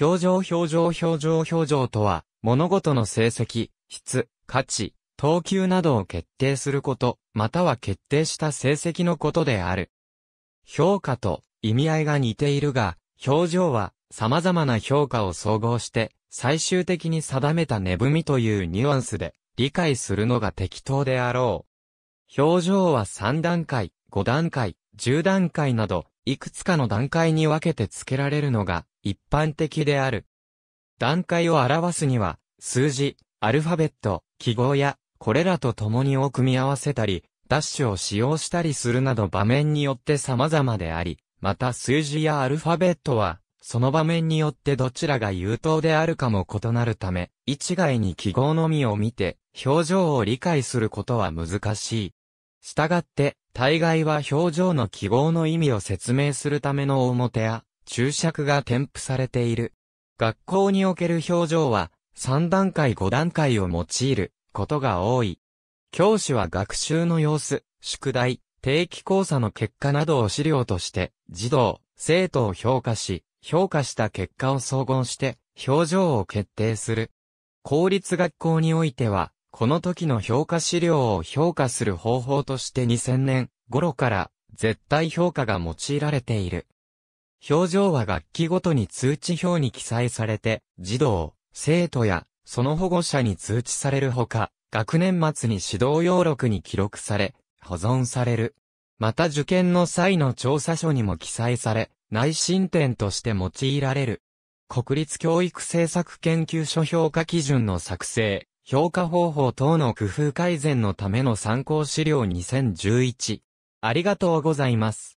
表情表情表情表情とは、物事の成績、質、価値、等級などを決定すること、または決定した成績のことである。評価と意味合いが似ているが、表情は様々な評価を総合して、最終的に定めた値踏みというニュアンスで理解するのが適当であろう。表情は3段階、5段階、10段階など、いくつかの段階に分けて付けられるのが一般的である。段階を表すには、数字、アルファベット、記号や、これらと共にを組み合わせたり、ダッシュを使用したりするなど場面によって様々であり、また数字やアルファベットは、その場面によってどちらが優等であるかも異なるため、一概に記号のみを見て、表情を理解することは難しい。したがって、大概は表情の記号の意味を説明するための表や、注釈が添付されている。学校における表情は、3段階5段階を用いることが多い。教師は学習の様子、宿題、定期講座の結果などを資料として、児童、生徒を評価し、評価した結果を総合して、表情を決定する。公立学校においては、この時の評価資料を評価する方法として2000年頃から絶対評価が用いられている。表情は学期ごとに通知表に記載されて、児童、生徒や、その保護者に通知されるほか、学年末に指導要録に記録され、保存される。また受験の際の調査書にも記載され、内申点として用いられる。国立教育政策研究所評価基準の作成、評価方法等の工夫改善のための参考資料2011。ありがとうございます。